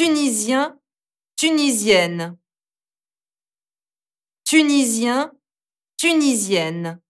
Tunisien, Tunisienne. Tunisien, Tunisienne.